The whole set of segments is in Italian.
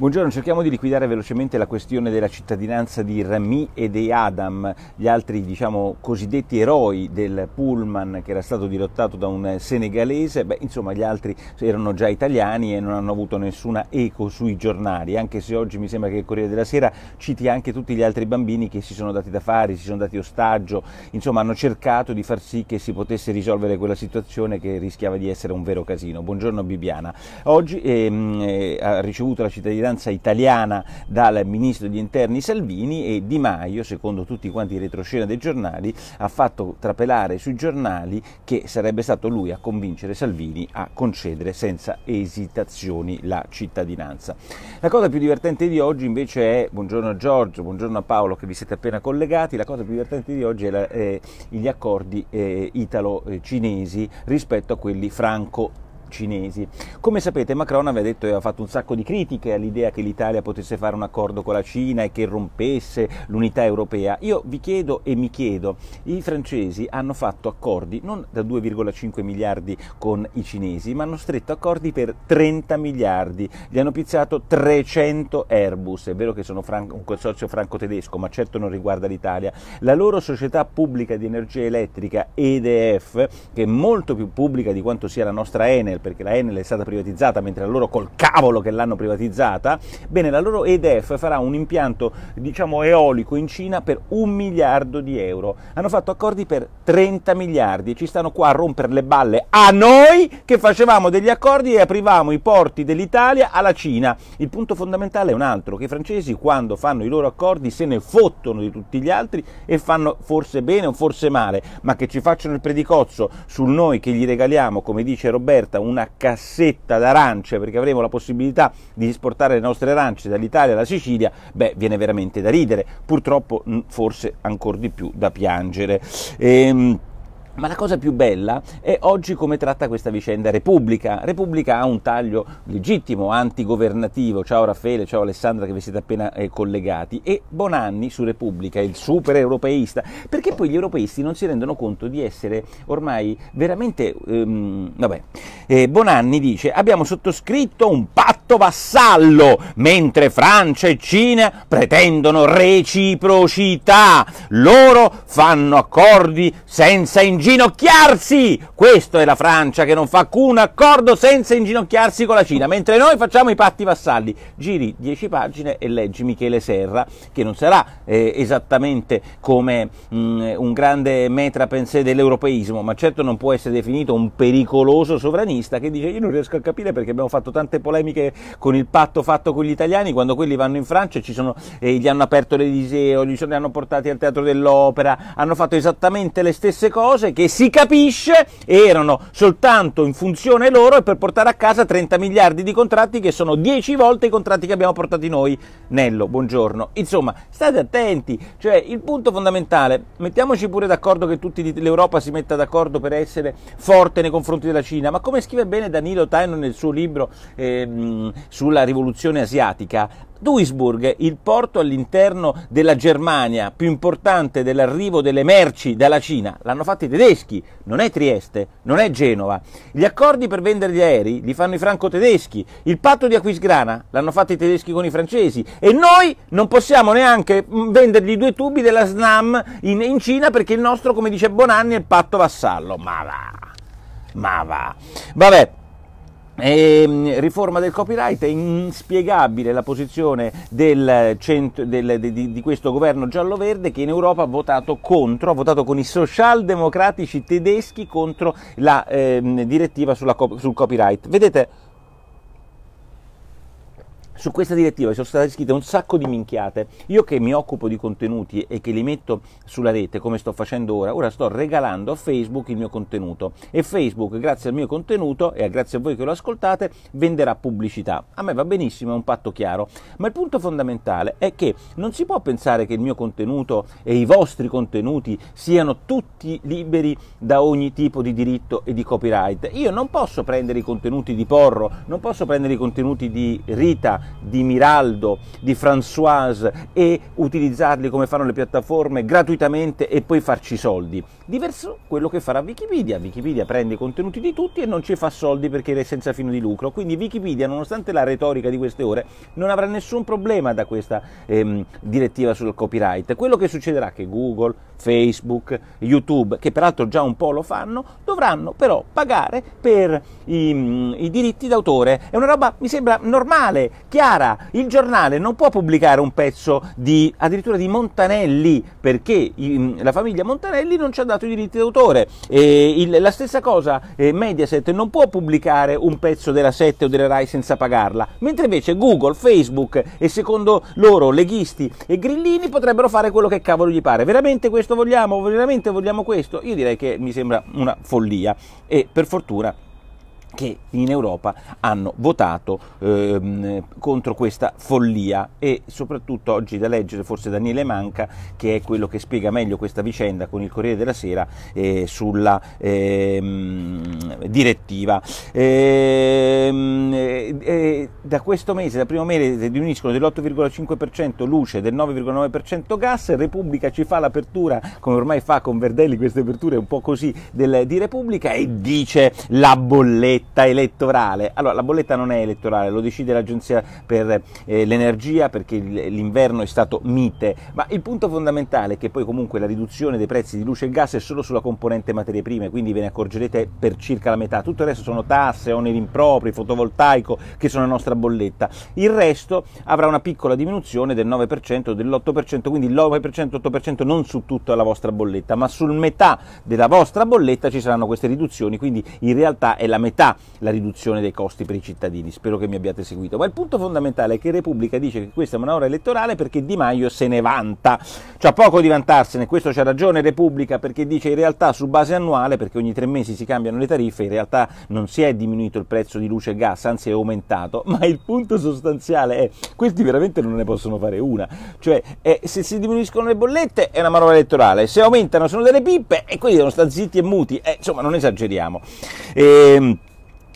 Buongiorno, cerchiamo di liquidare velocemente la questione della cittadinanza di Rami e di Adam, gli altri diciamo, cosiddetti eroi del pullman che era stato dirottato da un senegalese, Beh, insomma gli altri erano già italiani e non hanno avuto nessuna eco sui giornali, anche se oggi mi sembra che il Corriere della Sera citi anche tutti gli altri bambini che si sono dati da fare, si sono dati ostaggio, insomma hanno cercato di far sì che si potesse risolvere quella situazione che rischiava di essere un vero casino. Buongiorno Bibiana, oggi ehm, eh, ha ricevuto la cittadinanza rappresentanza italiana dal ministro degli interni Salvini e Di Maio, secondo tutti quanti i retroscena dei giornali, ha fatto trapelare sui giornali che sarebbe stato lui a convincere Salvini a concedere senza esitazioni la cittadinanza. La cosa più divertente di oggi invece è, buongiorno a Giorgio, buongiorno a Paolo che vi siete appena collegati, la cosa più divertente di oggi è la, eh, gli accordi eh, italo-cinesi eh, rispetto a quelli franco-cinesi cinesi. Come sapete Macron aveva detto e aveva fatto un sacco di critiche all'idea che l'Italia potesse fare un accordo con la Cina e che rompesse l'unità europea. Io vi chiedo e mi chiedo, i francesi hanno fatto accordi non da 2,5 miliardi con i cinesi, ma hanno stretto accordi per 30 miliardi, gli hanno pizzato 300 Airbus, è vero che sono un consorzio franco-tedesco, ma certo non riguarda l'Italia. La loro società pubblica di energia elettrica EDF, che è molto più pubblica di quanto sia la nostra Enel, perché la Enel è stata privatizzata, mentre loro col cavolo che l'hanno privatizzata, bene, la loro EDF farà un impianto, diciamo, eolico in Cina per un miliardo di euro. Hanno fatto accordi per 30 miliardi e ci stanno qua a rompere le balle a noi che facevamo degli accordi e aprivamo i porti dell'Italia alla Cina. Il punto fondamentale è un altro, che i francesi quando fanno i loro accordi se ne fottono di tutti gli altri e fanno forse bene o forse male, ma che ci facciano il predicozzo sul noi che gli regaliamo, come dice Roberta, un una cassetta d'arance perché avremo la possibilità di esportare le nostre arance dall'Italia alla Sicilia, beh, viene veramente da ridere, purtroppo forse ancora di più da piangere. Ehm, ma la cosa più bella è oggi come tratta questa vicenda Repubblica. Repubblica ha un taglio legittimo, antigovernativo. Ciao Raffaele, ciao Alessandra che vi siete appena eh, collegati. E Bonanni su Repubblica, il super europeista. Perché poi gli europeisti non si rendono conto di essere ormai veramente... Ehm, vabbè. Eh, Bonanni dice abbiamo sottoscritto un patto vassallo, mentre Francia e Cina pretendono reciprocità. Loro fanno accordi senza ingegno inginocchiarsi. Questa è la Francia che non fa alcun accordo senza inginocchiarsi con la Cina, mentre noi facciamo i patti vassalli. Giri 10 pagine e leggi Michele Serra, che non sarà eh, esattamente come mh, mm, un grande metra pensé dell'europeismo, ma certo non può essere definito un pericoloso sovranista che dice io non riesco a capire perché abbiamo fatto tante polemiche con il patto fatto con gli italiani quando quelli vanno in Francia e eh, gli hanno aperto l'Eliseo, li, sono, hanno portati al teatro dell'opera, hanno fatto esattamente le stesse cose che che si capisce erano soltanto in funzione loro e per portare a casa 30 miliardi di contratti che sono 10 volte i contratti che abbiamo portati noi. Nello, buongiorno. Insomma, state attenti, cioè il punto fondamentale, mettiamoci pure d'accordo che tutta l'Europa si metta d'accordo per essere forte nei confronti della Cina, ma come scrive bene Danilo Taino nel suo libro eh, sulla rivoluzione asiatica, Duisburg, il porto all'interno della Germania più importante dell'arrivo delle merci dalla Cina, l'hanno fatto i tedeschi, non è Trieste, non è Genova. Gli accordi per vendere gli aerei li fanno i franco-tedeschi, il patto di Aquisgrana l'hanno fatto i tedeschi con i francesi e noi non possiamo neanche mm, vendergli due tubi della SNAM in, in Cina perché il nostro, come dice Bonanni, è il patto vassallo. Ma va, ma va. Vabbè. E, ehm, riforma del copyright è inspiegabile la posizione del centro, del, di, di, questo governo giallo-verde che in Europa ha votato contro, ha votato con i socialdemocratici tedeschi contro la eh, direttiva sulla, sul copyright. Vedete, su questa direttiva sono state scritte un sacco di minchiate. Io che mi occupo di contenuti e che li metto sulla rete, come sto facendo ora, ora sto regalando a Facebook il mio contenuto e Facebook, grazie al mio contenuto e grazie a voi che lo ascoltate, venderà pubblicità. A me va benissimo, è un patto chiaro. Ma il punto fondamentale è che non si può pensare che il mio contenuto e i vostri contenuti siano tutti liberi da ogni tipo di diritto e di copyright. Io non posso prendere i contenuti di Porro, non posso prendere i contenuti di Rita, di Miraldo, di Françoise e utilizzarli come fanno le piattaforme gratuitamente e poi farci soldi. Diverso quello che farà Wikipedia. Wikipedia prende i contenuti di tutti e non ci fa soldi perché è senza fine di lucro. Quindi Wikipedia, nonostante la retorica di queste ore, non avrà nessun problema da questa ehm, direttiva sul copyright. Quello che succederà è che Google, Facebook, YouTube, che peraltro già un po' lo fanno, dovranno però pagare per i, i diritti d'autore. È una roba, mi sembra, normale. Chi chiara, il giornale non può pubblicare un pezzo di, addirittura di Montanelli perché mm, la famiglia Montanelli non ci ha dato i diritti d'autore. la stessa cosa eh, Mediaset non può pubblicare un pezzo della 7 o della RAI senza pagarla, mentre invece Google, Facebook e secondo loro leghisti e grillini potrebbero fare quello che cavolo gli pare. Veramente questo vogliamo? Veramente vogliamo questo? Io direi che mi sembra una follia e per fortuna che in Europa hanno votato ehm, contro questa follia e soprattutto oggi da leggere forse Daniele Manca che è quello che spiega meglio questa vicenda con il Corriere della Sera eh, sulla ehm, direttiva. E, ehm, eh, eh, da questo mese, da primo mese, riuniscono dell'8,5% luce, e del 9,9% gas, Repubblica ci fa l'apertura, come ormai fa con Verdelli queste aperture un po' così del, di Repubblica e dice la bolletta bolletta elettorale. Allora, la bolletta non è elettorale, lo decide l'Agenzia per eh, l'Energia perché l'inverno è stato mite, ma il punto fondamentale è che poi comunque la riduzione dei prezzi di luce e gas è solo sulla componente materie prime, quindi ve ne accorgerete per circa la metà. Tutto il resto sono tasse, oneri impropri, fotovoltaico, che sono la nostra bolletta. Il resto avrà una piccola diminuzione del 9%, dell'8%, quindi il 9%, 8% non su tutta la vostra bolletta, ma sul metà della vostra bolletta ci saranno queste riduzioni, quindi in realtà è la metà la riduzione dei costi per i cittadini, spero che mi abbiate seguito, ma il punto fondamentale è che Repubblica dice che questa è un'ora elettorale perché Di Maio se ne vanta, c'ha poco di vantarsene, questo c'ha ragione Repubblica perché dice in realtà su base annuale, perché ogni tre mesi si cambiano le tariffe, in realtà non si è diminuito il prezzo di luce e gas, anzi è aumentato, ma il punto sostanziale è questi veramente non ne possono fare una, cioè eh, se si diminuiscono le bollette è una manovra elettorale, se aumentano sono delle pippe e quindi devono stare zitti e muti, eh, insomma non esageriamo. E, ehm,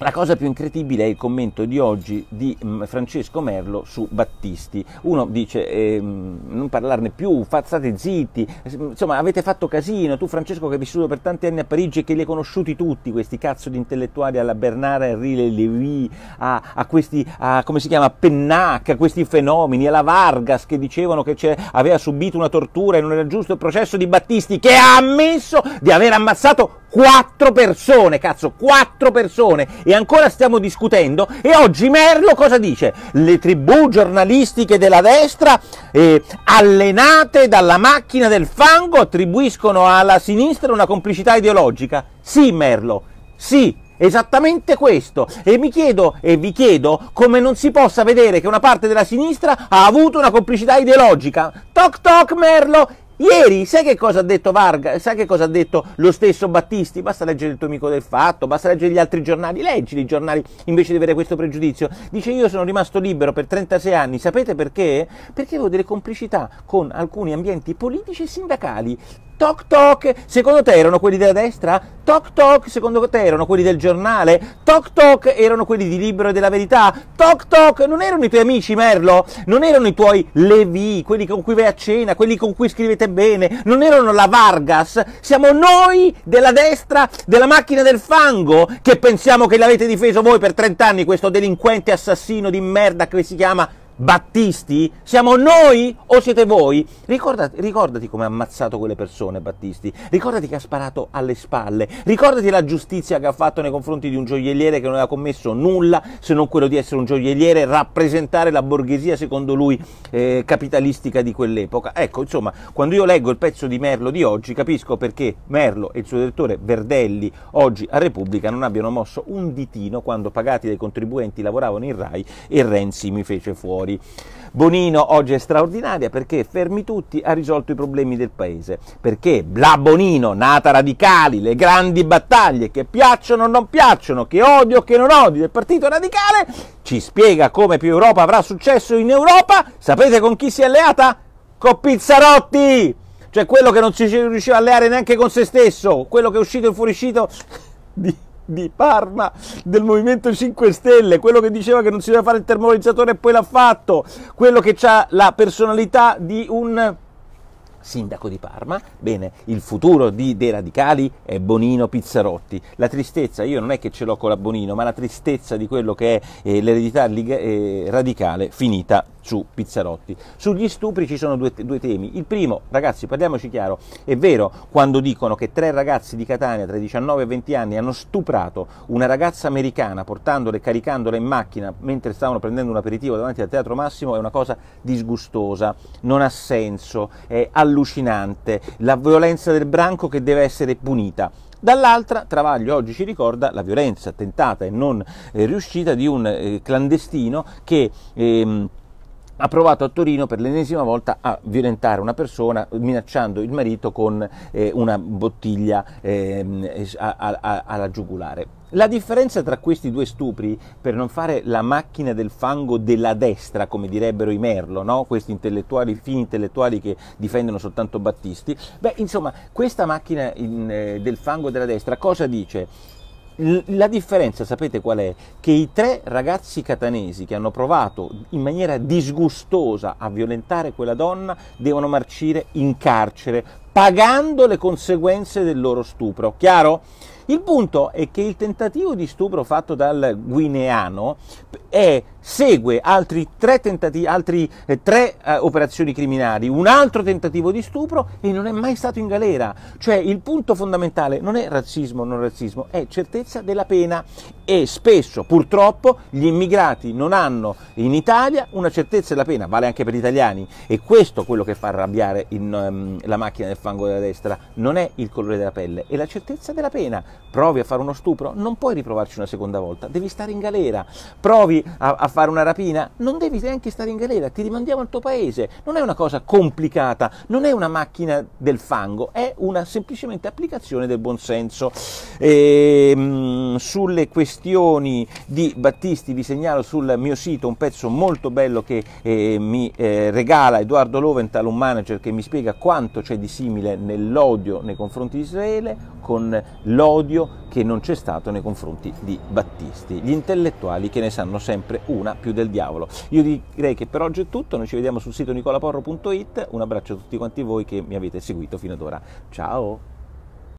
la cosa più incredibile è il commento di oggi di mm, Francesco Merlo su Battisti. Uno dice eh, non parlarne più, state zitti, insomma avete fatto casino, tu Francesco che hai vissuto per tanti anni a Parigi e che li hai conosciuti tutti questi cazzo di intellettuali alla Bernard Henri Lévy, a, a, questi, a, come si chiama, Pennac, a questi fenomeni, alla Vargas che dicevano che aveva subito una tortura e non era giusto il processo di Battisti che ha ammesso di aver ammazzato Quattro persone, cazzo, quattro persone e ancora stiamo discutendo e oggi Merlo cosa dice? Le tribù giornalistiche della destra eh, allenate dalla macchina del fango attribuiscono alla sinistra una complicità ideologica. Sì Merlo, sì, Esattamente questo. E mi chiedo e vi chiedo come non si possa vedere che una parte della sinistra ha avuto una complicità ideologica. Toc toc Merlo, Ieri, sai che cosa ha detto Varga? Sai che cosa ha detto lo stesso Battisti? Basta leggere il tuo amico del fatto, basta leggere gli altri giornali, leggi i giornali invece di avere questo pregiudizio. Dice io sono rimasto libero per 36 anni, sapete perché? Perché avevo delle complicità con alcuni ambienti politici e sindacali Toc toc, secondo te erano quelli della destra? Toc toc, secondo te erano quelli del giornale? Toc toc, erano quelli di Libero e della Verità? Toc toc, non erano i tuoi amici Merlo? Non erano i tuoi Levi, quelli con cui vai a cena, quelli con cui scrivete bene? Non erano la Vargas? Siamo noi della destra, della macchina del fango, che pensiamo che l'avete difeso voi per 30 anni, questo delinquente assassino di merda che si chiama Battisti? Siamo noi o siete voi? Ricordati, ricordati come ha ammazzato quelle persone Battisti, ricordati che ha sparato alle spalle, ricordati la giustizia che ha fatto nei confronti di un gioielliere che non aveva commesso nulla se non quello di essere un gioielliere, rappresentare la borghesia secondo lui eh, capitalistica di quell'epoca. Ecco, insomma, quando io leggo il pezzo di Merlo di oggi capisco perché Merlo e il suo direttore Verdelli oggi a Repubblica non abbiano mosso un ditino quando pagati dai contribuenti lavoravano in RAI e Renzi mi fece fuori signori. Bonino oggi è straordinaria perché Fermi tutti ha risolto i problemi del paese, perché Bla Bonino, Nata Radicali, le grandi battaglie che piacciono o non piacciono, che odio o che non odio del Partito Radicale, ci spiega come più Europa avrà successo in Europa, sapete con chi si è alleata? Con Pizzarotti! Cioè quello che non si riusciva a alleare neanche con se stesso, quello che è uscito e fuoriuscito di di Parma del Movimento 5 Stelle, quello che diceva che non si doveva fare il termolizzatore e poi l'ha fatto, quello che ha la personalità di un sindaco di Parma. Bene, il futuro di, dei radicali è Bonino Pizzarotti. La tristezza, io non è che ce l'ho con la Bonino, ma la tristezza di quello che è eh, l'eredità eh, radicale finita su Pizzarotti. Sugli stupri ci sono due, due, temi. Il primo, ragazzi, parliamoci chiaro, è vero quando dicono che tre ragazzi di Catania tra i 19 e i 20 anni hanno stuprato una ragazza americana portandola e caricandola in macchina mentre stavano prendendo un aperitivo davanti al Teatro Massimo è una cosa disgustosa, non ha senso, è allucinante, la violenza del branco che deve essere punita. Dall'altra, Travaglio oggi ci ricorda la violenza tentata e non eh, riuscita di un eh, clandestino che... Ehm, ha provato a Torino per l'ennesima volta a violentare una persona minacciando il marito con eh, una bottiglia eh, alla giugulare. La differenza tra questi due stupri, per non fare la macchina del fango della destra, come direbbero i Merlo, no? questi intellettuali, fini intellettuali che difendono soltanto Battisti, beh, insomma, questa macchina in, eh, del fango della destra cosa dice? La differenza, sapete qual è? Che i tre ragazzi catanesi che hanno provato in maniera disgustosa a violentare quella donna devono marcire in carcere, pagando le conseguenze del loro stupro. Chiaro? Il punto è che il tentativo di stupro fatto dal guineano è, segue altri tre, tentati, altri, eh, tre eh, operazioni criminali, un altro tentativo di stupro e non è mai stato in galera. Cioè il punto fondamentale non è razzismo o non razzismo, è certezza della pena e spesso purtroppo gli immigrati non hanno in Italia una certezza della pena, vale anche per gli italiani e questo è quello che fa arrabbiare in, um, la macchina del fango della destra, non è il colore della pelle, è la certezza della pena provi a fare uno stupro, non puoi riprovarci una seconda volta, devi stare in galera. Provi a, a, fare una rapina, non devi neanche stare in galera, ti rimandiamo al tuo paese. Non è una cosa complicata, non è una macchina del fango, è una semplicemente applicazione del buonsenso. E, ehm, mh, sulle questioni di Battisti vi segnalo sul mio sito un pezzo molto bello che eh, mi eh, regala Edoardo Loventhal, un manager che mi spiega quanto c'è di simile nell'odio nei confronti di Israele con l'odio odio che non c'è stato nei confronti di Battisti. Gli intellettuali che ne sanno sempre una più del diavolo. Io direi che per oggi è tutto, noi ci vediamo sul sito nicolaporro.it, un abbraccio a tutti quanti voi che mi avete seguito fino ad ora. Ciao!